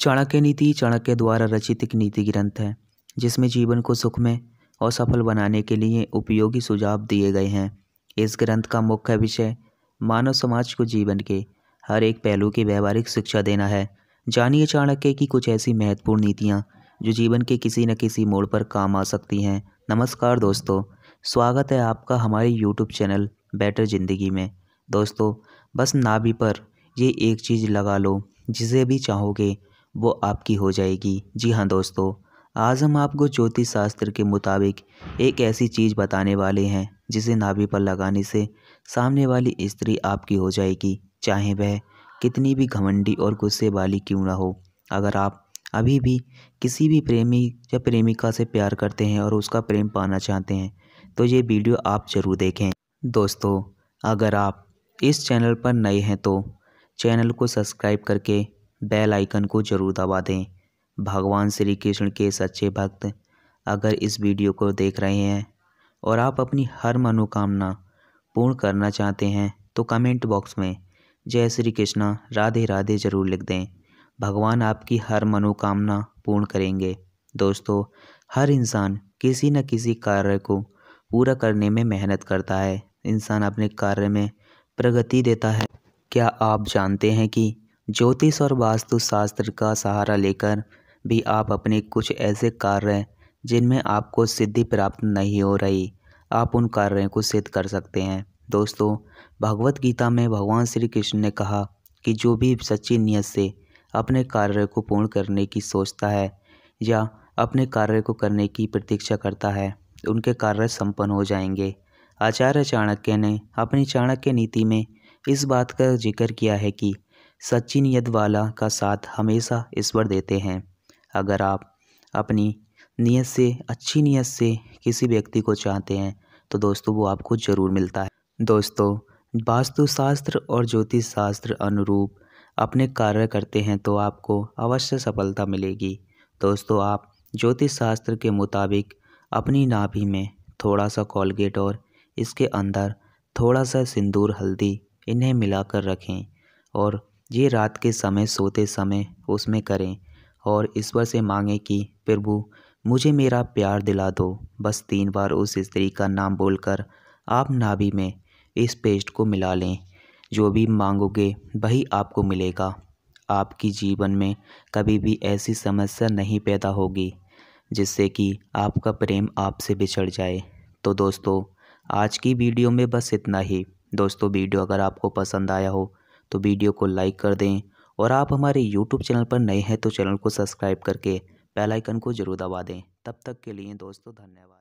चाणक्य नीति चाणक्य द्वारा रचित एक नीति ग्रंथ है जिसमें जीवन को सुखमय और सफल बनाने के लिए उपयोगी सुझाव दिए गए हैं इस ग्रंथ का मुख्य विषय मानव समाज को जीवन के हर एक पहलू की व्यवहारिक शिक्षा देना है जानिए चाणक्य की कुछ ऐसी महत्वपूर्ण नीतियाँ जो जीवन के किसी न किसी मोड़ पर काम आ सकती हैं नमस्कार दोस्तों स्वागत है आपका हमारे यूट्यूब चैनल बेटर ज़िंदगी में दोस्तों बस नाभि पर ये एक चीज़ लगा लो जिसे भी चाहोगे वो आपकी हो जाएगी जी हाँ दोस्तों आज हम आपको ज्योतिष शास्त्र के मुताबिक एक ऐसी चीज़ बताने वाले हैं जिसे नाभि पर लगाने से सामने वाली स्त्री आपकी हो जाएगी चाहे वह कितनी भी घमंडी और गुस्से वाली क्यों ना हो अगर आप अभी भी किसी भी प्रेमी या प्रेमिका से प्यार करते हैं और उसका प्रेम पाना चाहते हैं तो ये वीडियो आप ज़रूर देखें दोस्तों अगर आप इस चैनल पर नए हैं तो चैनल को सब्सक्राइब करके बेल आइकन को ज़रूर दबा दें भगवान श्री कृष्ण के सच्चे भक्त अगर इस वीडियो को देख रहे हैं और आप अपनी हर मनोकामना पूर्ण करना चाहते हैं तो कमेंट बॉक्स में जय श्री कृष्णा राधे राधे ज़रूर लिख दें भगवान आपकी हर मनोकामना पूर्ण करेंगे दोस्तों हर इंसान किसी न किसी कार्य को पूरा करने में मेहनत करता है इंसान अपने कार्य में प्रगति देता है क्या आप जानते हैं कि ज्योतिष और वास्तुशास्त्र का सहारा लेकर भी आप अपने कुछ ऐसे कार्य जिनमें आपको सिद्धि प्राप्त नहीं हो रही आप उन कार्यों को सिद्ध कर सकते हैं दोस्तों भगवत गीता में भगवान श्री कृष्ण ने कहा कि जो भी सच्ची नीयत से अपने कार्य को पूर्ण करने की सोचता है या अपने कार्य को करने की प्रतीक्षा करता है उनके कार्य संपन्न हो जाएंगे आचार्य चाणक्य ने अपनी चाणक्य नीति में इस बात का जिक्र किया है कि सचिन यदवाला का साथ हमेशा ईश्वर देते हैं अगर आप अपनी नीयत से अच्छी नीयत से किसी व्यक्ति को चाहते हैं तो दोस्तों वो आपको ज़रूर मिलता है दोस्तों वास्तुशास्त्र और ज्योतिष शास्त्र अनुरूप अपने कार्य करते हैं तो आपको अवश्य सफलता मिलेगी दोस्तों आप ज्योतिष शास्त्र के मुताबिक अपनी नाभि में थोड़ा सा कॉलगेट और इसके अंदर थोड़ा सा सिंदूर हल्दी इन्हें मिलाकर रखें और ये रात के समय सोते समय उसमें करें और ईश्वर से मांगें कि प्रभु मुझे मेरा प्यार दिला दो बस तीन बार उस स्त्री का नाम बोलकर आप नाभि में इस पेस्ट को मिला लें जो भी मांगोगे वही आपको मिलेगा आपकी जीवन में कभी भी ऐसी समस्या नहीं पैदा होगी जिससे कि आपका प्रेम आपसे बिछड़ जाए तो दोस्तों आज की वीडियो में बस इतना ही दोस्तों वीडियो अगर आपको पसंद आया हो तो वीडियो को लाइक कर दें और आप हमारे यूट्यूब चैनल पर नए हैं तो चैनल को सब्सक्राइब करके बेल आइकन को जरूर दबा दें तब तक के लिए दोस्तों धन्यवाद